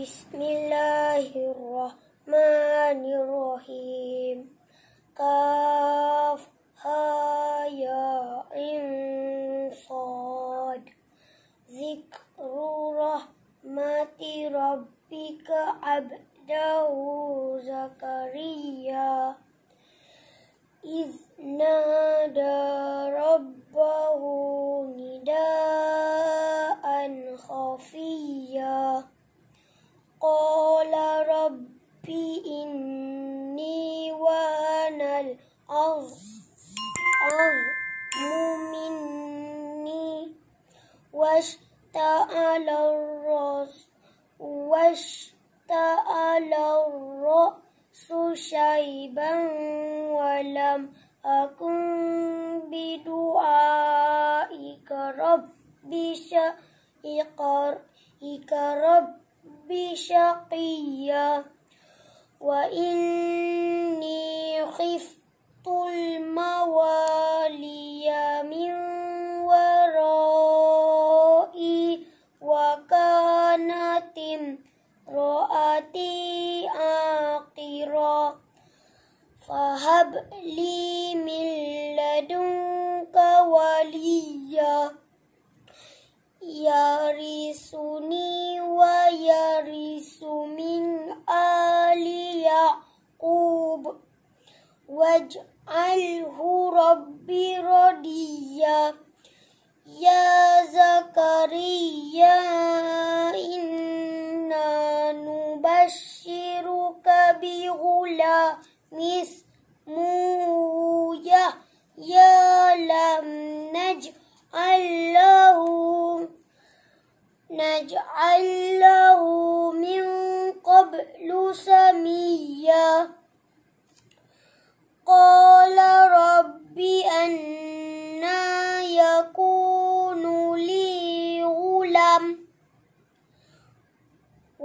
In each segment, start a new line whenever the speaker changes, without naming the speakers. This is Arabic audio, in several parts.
بسم الله الرحمن الرحيم كاف ها يا انصاد صاد ذكر رحمة ربك عبده زكريا إذ نادى ربه نداء خفيا قال رب إني وهن العظم مني واشتعل الرأس واشتعل الرأس شيبا ولم أكن بدعائك رب شقر إك رب بشقيا وإني خفت الموالي من ورائي وكانت امرأتي عاقرا فهب لي من لدنك وليا واجعله ربي رضيا يا زكريا إنا نبشرك بغلام اسمه يا لم نجعل له نجعل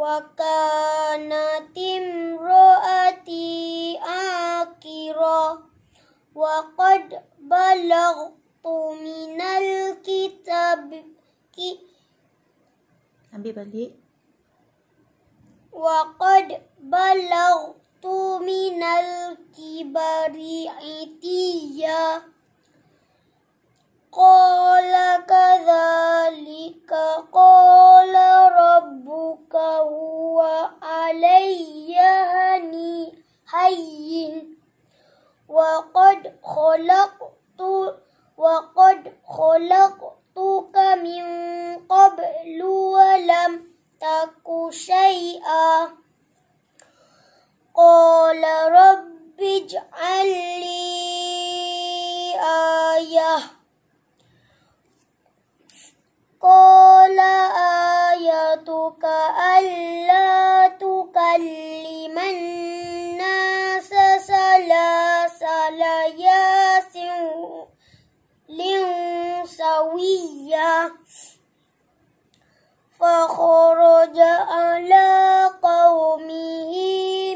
وكانت امرأتي عاقرا وقد بلغت من الكتاب ambil balik وقد بلغت من الكبر وقد خلقت وقد خلقتك من قبل ولم تك شيئا فخرج على قومه